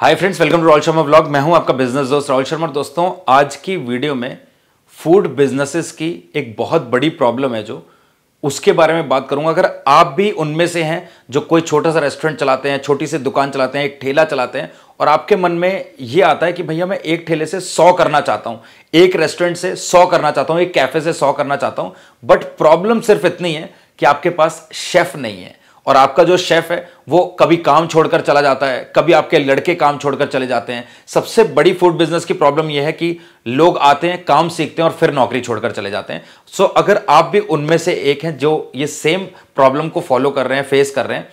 hi friends welcome to Rahul Sharma blog मैं हूं आपका बिजनेस दोस्त रॉल शर्मा दोस्तों आज की वीडियो में फूड बिजनेसेस की एक बहुत बड़ी प्रॉब्लम है जो उसके बारे में बात करूंगा अगर आप भी उनमें से हैं जो कोई छोटा सा रेस्टोरेंट चलाते हैं छोटी सी दुकान चलाते हैं एक ठेला चलाते हैं और आपके मन में ये आता है कि भैया मैं एक ठेले से सौ करना चाहता हूँ एक रेस्टोरेंट से सौ करना चाहता हूँ एक कैफ़े से सौ करना चाहता हूँ बट प्रॉब्लम सिर्फ इतनी है कि आपके पास शेफ़ नहीं है और आपका जो शेफ है वो कभी काम छोड़कर चला जाता है कभी आपके लड़के काम छोड़कर चले जाते हैं सबसे बड़ी फूड बिजनेस की प्रॉब्लम यह है कि लोग आते हैं काम सीखते हैं और फिर नौकरी छोड़कर चले जाते हैं सो अगर आप भी उनमें से एक हैं जो ये सेम प्रॉब्लम को फॉलो कर रहे हैं फेस कर रहे हैं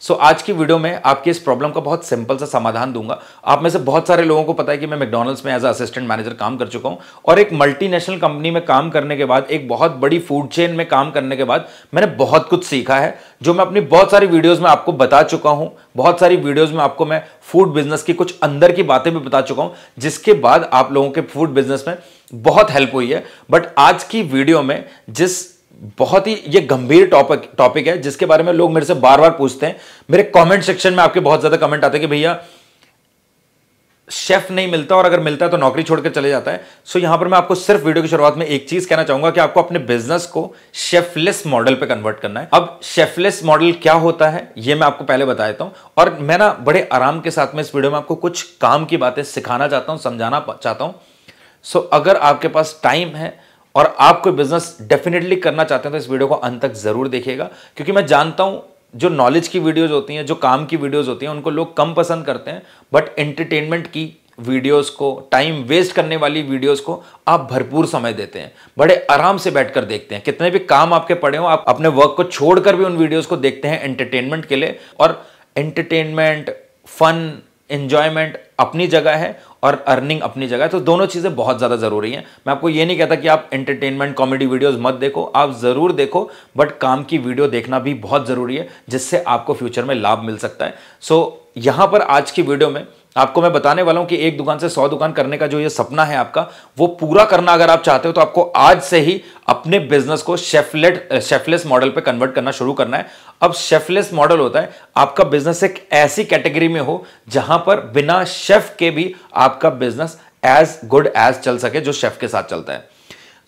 सो so, आज की वीडियो में आपके इस प्रॉब्लम का बहुत सिंपल सा समाधान दूंगा आप में से बहुत सारे लोगों को पता है कि मैं मैकडोनल्ड्स में एज असिस्टेंट मैनेजर काम कर चुका हूं और एक मल्टीनेशनल कंपनी में काम करने के बाद एक बहुत बड़ी फूड चेन में काम करने के बाद मैंने बहुत कुछ सीखा है जो मैं अपनी बहुत सारी वीडियोज़ में आपको बता चुका हूँ बहुत सारी वीडियोज़ में आपको मैं फूड बिजनेस की कुछ अंदर की बातें भी बता चुका हूँ जिसके बाद आप लोगों के फूड बिजनेस में बहुत हेल्प हुई है बट आज की वीडियो में जिस बहुत ही ये गंभीर टॉपिक टॉपिक है जिसके बारे में लोग मेरे से बार बार पूछते हैं मेरे कमेंट सेक्शन में आपके बहुत ज्यादा कमेंट आते हैं कि भैया शेफ नहीं मिलता और अगर मिलता है तो नौकरी छोड़कर चले जाता है सो यहां पर मैं आपको सिर्फ वीडियो की शुरुआत में एक चीज कहना चाहूंगा कि आपको अपने बिजनेस को शेफलेस मॉडल पे कन्वर्ट करना है अब शेफलेस मॉडल क्या होता है ये मैं आपको पहले बता देता हूं और मैं ना बड़े आराम के साथ में इस वीडियो में आपको कुछ काम की बातें सिखाना चाहता हूं समझाना चाहता हूं सो अगर आपके पास टाइम है और आप कोई बिजनेस डेफिनेटली करना चाहते हैं तो इस वीडियो को अंत तक जरूर देखिएगा क्योंकि मैं जानता हूं जो नॉलेज की वीडियोज होती हैं जो काम की वीडियोज होती हैं उनको लोग कम पसंद करते हैं बट एंटरटेनमेंट की वीडियोस को टाइम वेस्ट करने वाली वीडियोस को आप भरपूर समय देते हैं बड़े आराम से बैठकर देखते हैं कितने भी काम आपके पड़े हो आप अपने वर्क को छोड़कर भी उन वीडियोस को देखते हैं एंटरटेनमेंट के लिए और एंटरटेनमेंट फन इंजॉयमेंट अपनी जगह है और अर्निंग अपनी जगह है तो दोनों चीज़ें बहुत ज़्यादा ज़रूरी हैं मैं आपको ये नहीं कहता कि आप एंटरटेनमेंट कॉमेडी वीडियोस मत देखो आप ज़रूर देखो बट काम की वीडियो देखना भी बहुत ज़रूरी है जिससे आपको फ्यूचर में लाभ मिल सकता है सो so, यहाँ पर आज की वीडियो में आपको मैं बताने वाला हूं कि एक दुकान से सौ दुकान करने का जो ये सपना है आपका वो पूरा करना अगर आप चाहते हो तो आपको आज से ही अपने बिजनेस को शेफलेट शेफलेस मॉडल पे कन्वर्ट करना शुरू करना है अब शेफलेस मॉडल होता है आपका बिजनेस एक ऐसी कैटेगरी में हो जहां पर बिना शेफ के भी आपका बिजनेस एज गुड एज चल सके जो शेफ के साथ चलता है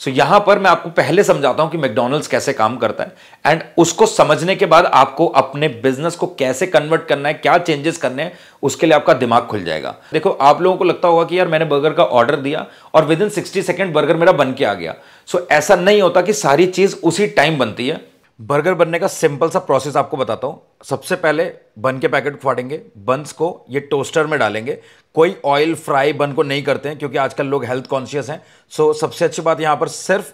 सो so, यहां पर मैं आपको पहले समझाता हूं कि मैकडोनल्ड्स कैसे काम करता है एंड उसको समझने के बाद आपको अपने बिजनेस को कैसे कन्वर्ट करना है क्या चेंजेस करने हैं उसके लिए आपका दिमाग खुल जाएगा देखो आप लोगों को लगता होगा कि यार मैंने बर्गर का ऑर्डर दिया और within sixty second burger मेरा बन के आ गया सो so, ऐसा नहीं होता कि सारी चीज उसी टाइम बनती है बर्गर बनने का सिंपल सा प्रोसेस आपको बताता हूँ सबसे पहले बन के पैकेट फाड़ेंगे बंस को ये टोस्टर में डालेंगे कोई ऑयल फ्राई बन को नहीं करते हैं क्योंकि आजकल लोग हेल्थ कॉन्शियस हैं सो सबसे अच्छी बात यहाँ पर सिर्फ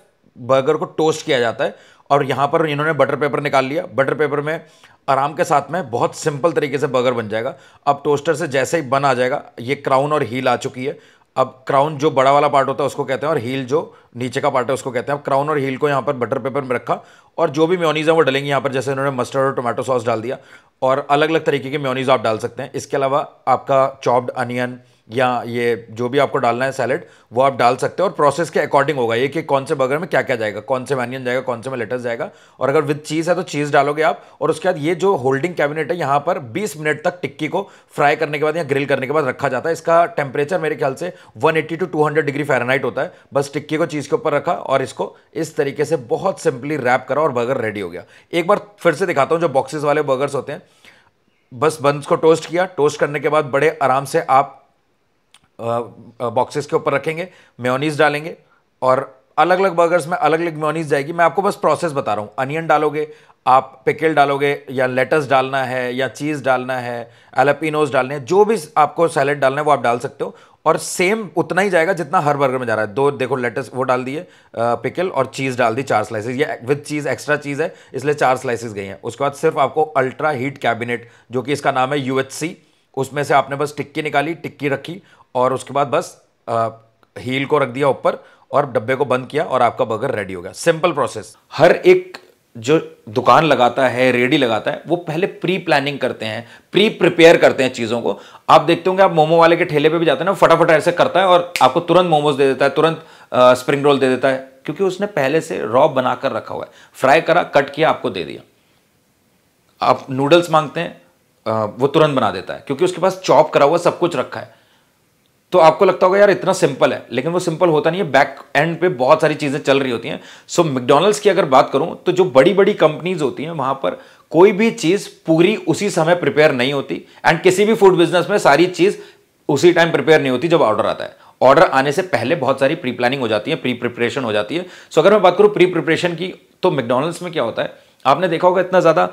बर्गर को टोस्ट किया जाता है और यहाँ पर इन्होंने बटर पेपर निकाल लिया बटर पेपर में आराम के साथ में बहुत सिंपल तरीके से बर्गर बन जाएगा अब टोस्टर से जैसे ही बन आ जाएगा ये क्राउन और हील आ चुकी है अब क्राउन जो बड़ा वाला पार्ट होता है उसको कहते हैं और हील जो नीचे का पार्ट है उसको कहते हैं अब क्राउन और हील को यहाँ पर बटर पेपर में रखा और जो भी म्योनीज़ है वो डलेंगे यहाँ पर जैसे उन्होंने मस्टर्ड और टोमेटो सॉस डाल दिया और अलग अलग तरीके के म्योनीज़ आप डाल सकते हैं इसके अलावा आपका चॉप्ड अनियन या ये जो भी आपको डालना है सैलेड वो आप डाल सकते हो और प्रोसेस के अकॉर्डिंग होगा ये कि कौन से बर्गर में क्या क्या जाएगा कौन से मैनियन जाएगा कौन से में लेटस जाएगा और अगर विद चीज़ है तो चीज़ डालोगे आप और उसके बाद ये जो होल्डिंग कैबिनेट है यहाँ पर 20 मिनट तक टिक्की को फ्राई करने के बाद या ग्रिल करने के बाद रखा जाता है इसका टेम्परेचर मेरे ख्याल से one two two degree Fahrenheit होता है बस टिक्की को चीज़ के ऊपर रखा और इसको इस तरीके से बहुत सिंपली रैप करा और बर्गर रेडी हो गया एक बार फिर से दिखाता हूँ जो बॉक्सेज वाले बर्गर्स होते हैं बस बंस को टोस्ट किया टोस्ट करने के बाद बड़े आराम से आप बॉक्सेस के ऊपर रखेंगे म्योनीस डालेंगे और अलग अलग बर्गर्स में अलग अलग म्योनीस जाएगी मैं आपको बस प्रोसेस बता रहा हूँ अनियन डालोगे आप पिकल डालोगे या लेटस डालना है या चीज़ डालना है एलापिनोज डालने हैं जो भी आपको सैलड डालना है वो आप डाल सकते हो और सेम उतना ही जाएगा जितना हर बर्गर में जा रहा है दो देखो लेटस वो डाल दिए पिकल और चीज़ डाल दी चार स्लाइसेस ये विद चीज़ एक्स्ट्रा चीज़ है इसलिए चार स्लाइसेस गई हैं उसके बाद सिर्फ आपको अल्ट्रा हीट कैबिनेट जो कि इसका नाम है यू उसमें से आपने बस टिक्की निकाली टिक्की रखी और उसके बाद बस आ, हील को रख दिया ऊपर और डब्बे को बंद किया और आपका बर्गर रेडी हो गया सिंपल प्रोसेस हर एक जो दुकान लगाता है रेडी लगाता है वो पहले प्री प्लानिंग करते हैं प्री प्रिपेयर करते हैं चीज़ों को आप देखते होंगे आप मोमो वाले के ठेले पे भी जाते हैं ना फटाफट ऐसे करता है और आपको तुरंत मोमोज दे देता है तुरंत स्प्रिंग रोल दे देता है क्योंकि उसने पहले से रॉ बनाकर रखा हुआ है फ्राई करा कट किया आपको दे दिया आप नूडल्स मांगते हैं वो तुरंत बना देता है क्योंकि उसके पास चॉप करा हुआ सब कुछ रखा है तो आपको लगता होगा यार इतना सिंपल है लेकिन वो सिंपल होता नहीं है बैक एंड पे बहुत सारी चीज़ें चल रही होती हैं सो so, मैकडोनल्ड्स की अगर बात करूं तो जो बड़ी बड़ी कंपनीज होती हैं वहां पर कोई भी चीज़ पूरी उसी समय प्रिपेयर नहीं होती एंड किसी भी फूड बिजनेस में सारी चीज़ उसी टाइम प्रिपेयर नहीं होती जब ऑर्डर आता है ऑर्डर आने से पहले बहुत सारी प्री प्लानिंग हो जाती है प्री प्रिपरेशन हो जाती है सो so, अगर मैं बात करूँ प्री प्रिपरेशन की तो मैकडोनल्ड्स में क्या होता है आपने देखा होगा इतना ज़्यादा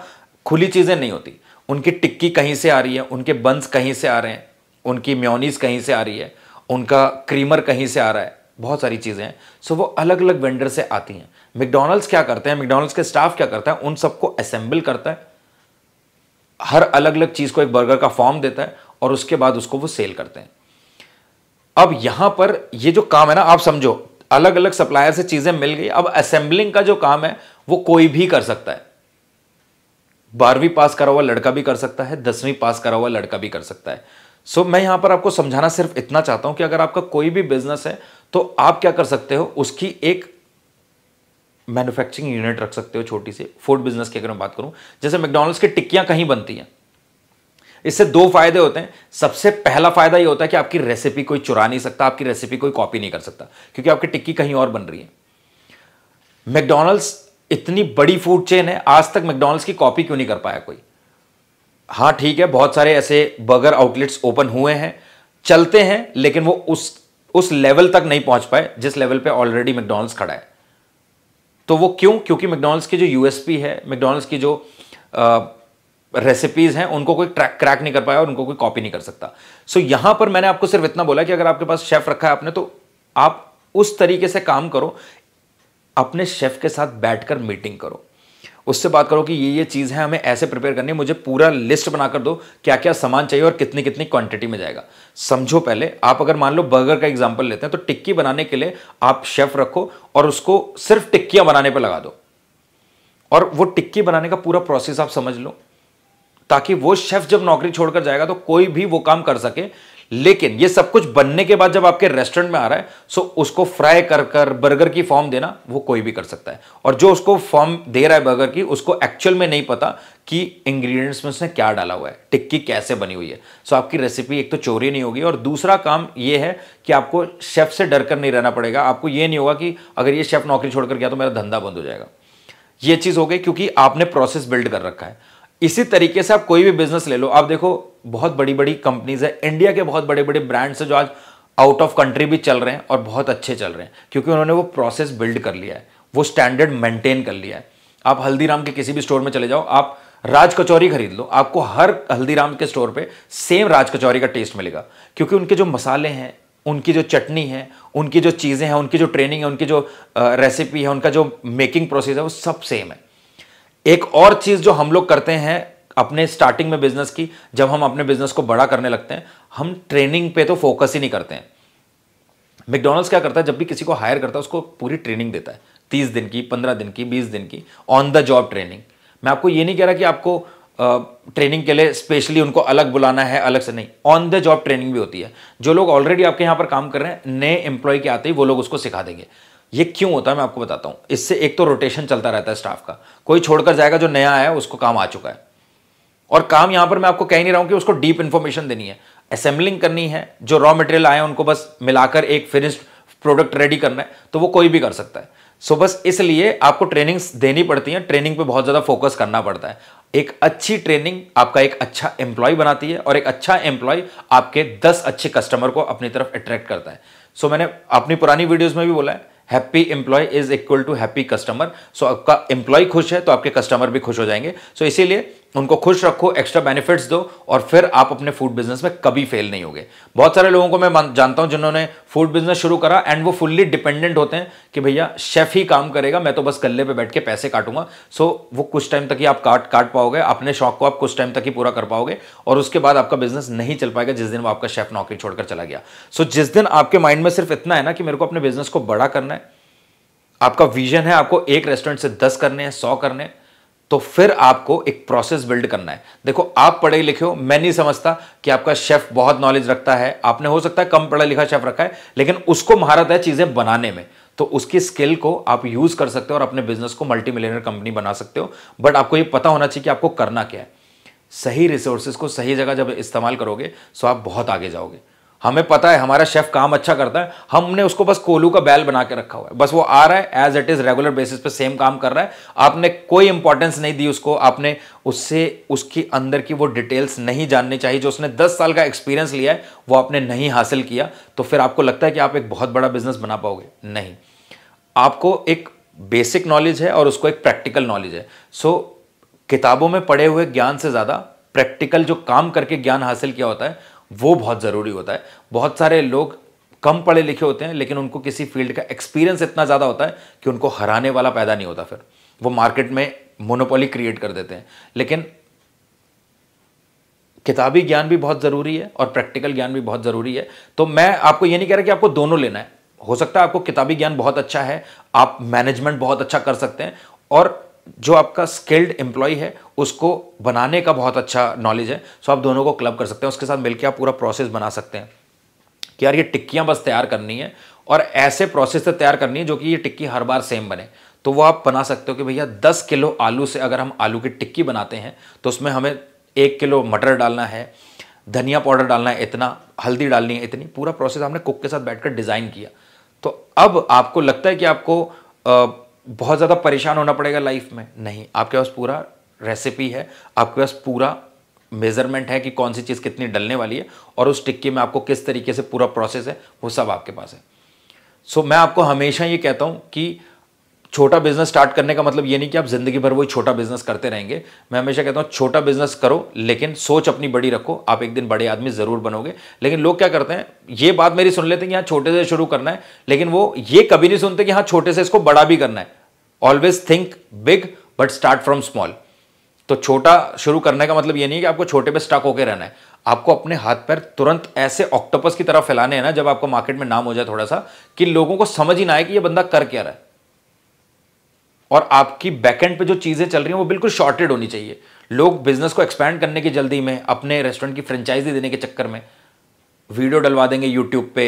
खुली चीज़ें नहीं होती उनकी टिक्की कहीं से आ रही है उनके बंस कहीं से आ रहे हैं उनकी म्योनीस कहीं से आ रही है उनका क्रीमर कहीं से आ रहा है बहुत सारी चीज़ें हैं सो वो अलग अलग वेंडर से आती हैं मैकडोनल्ड्स क्या करते हैं मैकडोनल्ड्स के स्टाफ क्या करता है उन सबको असेंबल करता है हर अलग अलग चीज़ को एक बर्गर का फॉर्म देता है और उसके बाद उसको वो सेल करते हैं अब यहाँ पर ये जो काम है ना आप समझो अलग अलग सप्लायर से चीज़ें मिल गई अब असेंबलिंग का जो काम है वो कोई भी कर सकता है बारहवीं पास करा हुआ लड़का भी कर सकता है दसवीं पास करा हुआ लड़का भी कर सकता है सो so, मैं यहां पर आपको समझाना सिर्फ इतना चाहता हूं कि अगर आपका कोई भी बिजनेस है तो आप क्या कर सकते हो उसकी एक मैन्युफैक्चरिंग यूनिट रख सकते हो छोटी सी फूड बिजनेस की अगर मैं बात करूं जैसे मैकडोनल्ड्स की टिक्कियां कहीं बनती हैं इससे दो फायदे होते हैं सबसे पहला फायदा यह होता है कि आपकी रेसिपी कोई चुरा नहीं सकता आपकी रेसिपी कोई कॉपी नहीं कर सकता क्योंकि आपकी टिक्की कहीं और बन रही है मैकडोनल्ड्स इतनी बड़ी फूड चेन है आज तक मैकडोनल्ड्स की कॉपी क्यों नहीं कर पाया कोई हाँ ठीक है बहुत सारे ऐसे बर्गर आउटलेट्स ओपन हुए हैं चलते हैं लेकिन वो उस उस लेवल तक नहीं पहुंच पाए जिस लेवल पे ऑलरेडी मैकडोनल्ड्स खड़ा है तो वो क्यों क्योंकि मैकडोनल्ड्स की जो यूएसपी है मैकडॉनल्ड्स की जो रेसिपीज़ हैं उनको कोई ट्रैक क्रैक नहीं कर पाया और उनको कोई कॉपी नहीं कर सकता सो so, यहां पर मैंने आपको सिर्फ इतना बोला कि अगर आपके पास शेफ़ रखा है आपने तो आप उस तरीके से काम करो अपने शेफ़ के साथ बैठकर मीटिंग करो उससे बात करो कि ये ये चीज़ है हमें ऐसे प्रिपेयर करनी है मुझे पूरा लिस्ट बनाकर दो क्या क्या सामान चाहिए और कितनी कितनी क्वांटिटी में जाएगा समझो पहले आप अगर मान लो बर्गर का एग्जाम्पल लेते हैं तो टिक्की बनाने के लिए आप शेफ़ रखो और उसको सिर्फ टिक्कियां बनाने पर लगा दो और वो टिक्की बनाने का पूरा प्रोसेस आप समझ लो ताकि वो शेफ़ जब नौकरी छोड़कर जाएगा तो कोई भी वो काम कर सके लेकिन ये सब कुछ बनने के बाद जब आपके रेस्टोरेंट में आ रहा है सो उसको फ्राई कर कर बर्गर की फॉर्म देना वो कोई भी कर सकता है और जो उसको फॉर्म दे रहा है बर्गर की उसको एक्चुअल में नहीं पता कि इंग्रेडिएंट्स में उसने क्या डाला हुआ है टिक्की कैसे बनी हुई है सो आपकी रेसिपी एक तो चोरी नहीं होगी और दूसरा काम यह है कि आपको शेफ़ से डर कर नहीं रहना पड़ेगा आपको यह नहीं होगा कि अगर ये शेफ़ नौकरी छोड़कर गया तो मेरा धंधा बंद हो जाएगा ये चीज़ हो गई क्योंकि आपने प्रोसेस बिल्ड कर रखा है इसी तरीके से आप कोई भी बिजनेस ले लो आप देखो बहुत बड़ी बड़ी कंपनीज है इंडिया के बहुत बड़े बड़े ब्रांड्स हैं जो आज आउट ऑफ कंट्री भी चल रहे हैं और बहुत अच्छे चल रहे हैं क्योंकि उन्होंने वो प्रोसेस बिल्ड कर लिया है वो स्टैंडर्ड मेंटेन कर लिया है आप हल्दीराम के किसी भी स्टोर में चले जाओ आप राज कचौरी खरीद लो आपको हर हल्दीराम के स्टोर पे सेम राज कचौरी का टेस्ट मिलेगा क्योंकि उनके जो मसाले हैं उनकी जो चटनी है उनकी जो चीज़ें हैं उनकी जो ट्रेनिंग है उनकी जो रेसिपी है उनका जो मेकिंग प्रोसेस है वो सब सेम है एक और चीज जो हम लोग करते हैं अपने स्टार्टिंग में बिजनेस की जब हम अपने बिजनेस को बड़ा करने लगते हैं हम ट्रेनिंग पे तो फोकस ही नहीं करते हैं मैकडोनल्ड्स क्या करता है जब भी किसी को हायर करता है उसको पूरी ट्रेनिंग देता है तीस दिन की पंद्रह दिन की बीस दिन की ऑन द जॉब ट्रेनिंग मैं आपको ये नहीं कह रहा कि आपको ट्रेनिंग के लिए स्पेशली उनको अलग बुलाना है अलग से नहीं ऑन द जॉब ट्रेनिंग भी होती है जो लोग ऑलरेडी आपके यहाँ पर काम कर रहे हैं नए एम्प्लॉय के आते ही वो लोग उसको सिखा देंगे ये क्यों होता है मैं आपको बताता हूँ इससे एक तो रोटेशन चलता रहता है स्टाफ का कोई छोड़कर जाएगा जो नया आया उसको काम आ चुका है और काम यहाँ पर मैं आपको कह नहीं रहा हूँ कि उसको डीप इन्फॉर्मेशन देनी है असेंबलिंग करनी है जो रॉ मटेरियल आए उनको बस मिलाकर एक फिनिश्ड प्रोडक्ट रेडी करना है तो वो कोई भी कर सकता है सो बस इसलिए आपको ट्रेनिंग्स देनी पड़ती हैं ट्रेनिंग पे बहुत ज़्यादा फोकस करना पड़ता है एक अच्छी ट्रेनिंग आपका एक अच्छा एम्प्लॉय बनाती है और एक अच्छा एम्प्लॉय आपके दस अच्छे कस्टमर को अपनी तरफ अट्रैक्ट करता है सो so मैंने अपनी पुरानी वीडियोज़ में भी बोला है happy employee is equal to happy customer so आपका एम्प्लॉय खुश है तो आपके कस्टमर भी खुश हो जाएंगे सो so, इसीलिए उनको खुश रखो एक्स्ट्रा बेनिफिट्स दो और फिर आप अपने फूड बिजनेस में कभी फेल नहीं होगे बहुत सारे लोगों को मैं जानता हूं जिन्होंने फूड बिजनेस शुरू करा एंड वो फुल्ली डिपेंडेंट होते हैं कि भैया शेफ ही काम करेगा मैं तो बस कल्ले पे बैठ के पैसे काटूंगा सो वो कुछ टाइम तक ही आप काट काट पाओगे अपने शौक को आप कुछ टाइम तक ही पूरा कर पाओगे और उसके बाद आपका बिजनेस नहीं चल पाएगा जिस दिन वो आपका शेफ नौकरी छोड़कर चला गया सो जिस दिन आपके माइंड में सिर्फ इतना है ना कि मेरे को अपने बिजनेस को बड़ा करना है आपका विजन है आपको एक रेस्टोरेंट से दस करने हैं सौ करने हैं तो फिर आपको एक प्रोसेस बिल्ड करना है देखो आप पढ़े लिखे हो मैं नहीं समझता कि आपका शेफ बहुत नॉलेज रखता है आपने हो सकता है कम पढ़ा लिखा शेफ रखा है लेकिन उसको महारत है चीज़ें बनाने में तो उसकी स्किल को आप यूज़ कर सकते हो और अपने बिजनेस को मल्टी मिलियनर कंपनी बना सकते हो बट आपको यह पता होना चाहिए कि आपको करना क्या है सही रिसोर्सेज को सही जगह जब इस्तेमाल करोगे तो आप बहुत आगे जाओगे हमें पता है हमारा शेफ काम अच्छा करता है हमने उसको बस कोलू का बैल बना के रखा हुआ है बस वो आ रहा है as it is regular basis पे सेम काम कर रहा है आपने कोई इंपॉर्टेंस नहीं दी उसको आपने उससे उसके अंदर की वो डिटेल्स नहीं जाननी चाहिए जो उसने दस साल का एक्सपीरियंस लिया है वो आपने नहीं हासिल किया तो फिर आपको लगता है कि आप एक बहुत बड़ा बिजनेस बना पाओगे नहीं आपको एक बेसिक नॉलेज है और उसको एक प्रैक्टिकल नॉलेज है सो किताबों में पढ़े हुए ज्ञान से ज़्यादा प्रैक्टिकल जो काम करके ज्ञान हासिल किया होता है वो बहुत ज़रूरी होता है बहुत सारे लोग कम पढ़े लिखे होते हैं लेकिन उनको किसी फील्ड का एक्सपीरियंस इतना ज़्यादा होता है कि उनको हराने वाला पैदा नहीं होता फिर वो मार्केट में मोनोपोली क्रिएट कर देते हैं लेकिन किताबी ज्ञान भी बहुत ज़रूरी है और प्रैक्टिकल ज्ञान भी बहुत ज़रूरी है तो मैं आपको ये नहीं कह रहा कि आपको दोनों लेना है हो सकता है आपको किताबी ज्ञान बहुत अच्छा है आप मैनेजमेंट बहुत अच्छा कर सकते हैं और जो आपका स्किल्ड एम्प्लॉय है उसको बनाने का बहुत अच्छा नॉलेज है सो आप दोनों को क्लब कर सकते हैं उसके साथ मिलकर आप पूरा प्रोसेस बना सकते हैं कि यार ये टिक्कियाँ बस तैयार करनी है और ऐसे प्रोसेस तो से तैयार करनी है जो कि ये टिक्की हर बार सेम बने तो वो आप बना सकते हो कि भैया दस किलो आलू से अगर हम आलू की टिक्की बनाते हैं तो उसमें हमें एक किलो मटर डालना है धनिया पाउडर डालना है इतना हल्दी डालनी है इतनी पूरा प्रोसेस हमने कुक के साथ बैठकर डिज़ाइन किया तो अब आपको लगता है कि आपको बहुत ज़्यादा परेशान होना पड़ेगा लाइफ में नहीं आपके पास पूरा रेसिपी है आपके पास पूरा मेज़रमेंट है कि कौन सी चीज़ कितनी डलने वाली है और उस टिक्की में आपको किस तरीके से पूरा प्रोसेस है वो सब आपके पास है सो so, मैं आपको हमेशा ये कहता हूँ कि छोटा बिजनेस स्टार्ट करने का मतलब ये नहीं कि आप जिंदगी भर वही छोटा बिजनेस करते रहेंगे मैं हमेशा कहता हूँ छोटा बिजनेस करो लेकिन सोच अपनी बड़ी रखो आप एक दिन बड़े आदमी ज़रूर बनोगे लेकिन लोग क्या करते हैं ये बात मेरी सुन लेते हैं कि हाँ छोटे से शुरू करना है लेकिन वो ये कभी नहीं सुनते कि हाँ छोटे से इसको बड़ा भी करना है always think big but start from small तो छोटा शुरू करने का मतलब ये नहीं है कि आपको छोटे पे स्टक होकर रहना है आपको अपने हाथ पैर तुरंत ऐसे ऑक्टोपस की तरह फैलाने हैं ना जब आपको मार्केट में नाम हो जाए थोड़ा सा कि लोगों को समझ ही ना आए कि ये बंदा कर क्या रहा है और आपकी बैकेंड पे जो चीज़ें चल रही हैं वो बिल्कुल शॉर्टेड होनी चाहिए लोग बिजनेस को एक्सपैंड करने की जल्दी में अपने रेस्टोरेंट की फ्रेंचाइजी देने के चक्कर में वीडियो डलवा देंगे यूट्यूब पे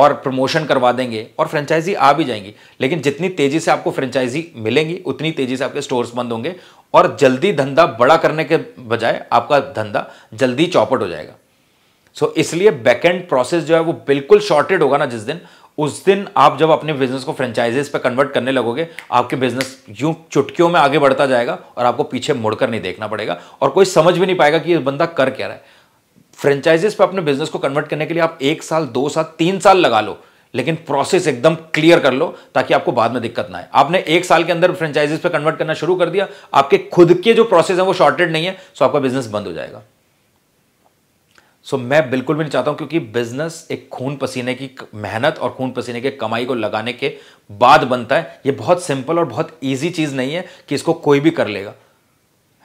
और प्रमोशन करवा देंगे और फ्रेंचाइजी आ भी जाएंगी लेकिन जितनी तेज़ी से आपको फ्रेंचाइजी मिलेंगी उतनी तेज़ी से आपके स्टोर्स बंद होंगे और जल्दी धंधा बड़ा करने के बजाय आपका धंधा जल्दी चौपट हो जाएगा सो so, इसलिए बैकेंड प्रोसेस जो है वो बिल्कुल शॉर्टेड होगा ना जिस दिन उस दिन आप जब अपने बिजनेस को फ्रेंचाइजेस पे कन्वर्ट करने लगोगे आपके बिजनेस यूं चुटकियों में आगे बढ़ता जाएगा और आपको पीछे मुड़कर नहीं देखना पड़ेगा और कोई समझ भी नहीं पाएगा कि ये बंदा कर क्या रहा है फ्रेंचाइजेस पे अपने बिजनेस को कन्वर्ट करने के लिए आप एक साल दो साल तीन साल लगा लो लेकिन प्रोसेस एकदम क्लियर कर लो ताकि आपको बाद में दिक्कत ना आए आपने एक साल के अंदर फ्रेंचाइजेस पे कन्वर्ट करना शुरू कर दिया आपके खुद के जो प्रोसेस है वो शॉर्टेड नहीं है सो तो आपका बिजनेस बंद हो जाएगा सो so, मैं बिल्कुल भी नहीं चाहता हूं क्योंकि बिजनेस एक खून पसीने की मेहनत और खून पसीने के कमाई को लगाने के बाद बनता है ये बहुत सिंपल और बहुत ईजी चीज़ नहीं है कि इसको कोई भी कर लेगा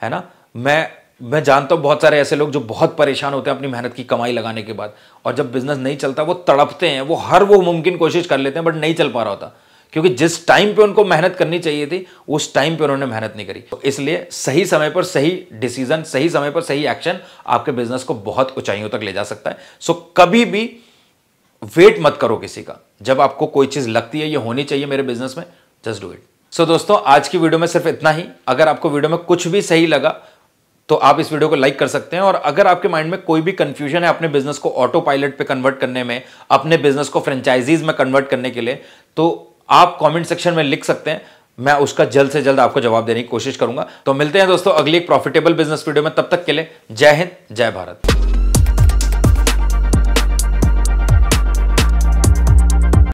है ना मैं मैं जानता हूं बहुत सारे ऐसे लोग जो बहुत परेशान होते हैं अपनी मेहनत की कमाई लगाने के बाद और जब बिजनेस नहीं चलता वो तड़पते हैं वो हर वो मुमकिन कोशिश कर लेते हैं बट नहीं चल पा रहा होता क्योंकि जिस टाइम पे उनको मेहनत करनी चाहिए थी उस टाइम पे उन्होंने मेहनत नहीं करी तो इसलिए सही समय पर सही डिसीजन सही समय पर सही एक्शन आपके बिजनेस को बहुत ऊंचाइयों तक ले जा सकता है सो कभी भी वेट मत करो किसी का जब आपको कोई चीज़ लगती है ये होनी चाहिए मेरे बिजनेस में जस्ट डू इट सो दोस्तों आज की वीडियो में सिर्फ इतना ही अगर आपको वीडियो में कुछ भी सही लगा तो आप इस वीडियो को लाइक कर सकते हैं और अगर आपके माइंड में कोई भी कंफ्यूजन है अपने बिजनेस को ऑटो पायलट पर कन्वर्ट करने में अपने बिजनेस को फ्रेंचाइजीज में कन्वर्ट करने के लिए तो आप कमेंट सेक्शन में लिख सकते हैं मैं उसका जल्द से जल्द आपको जवाब देने की कोशिश करूंगा तो मिलते हैं दोस्तों अगली एक प्रॉफिटेबल बिजनेस वीडियो में तब तक के लिए जय हिंद जय भारत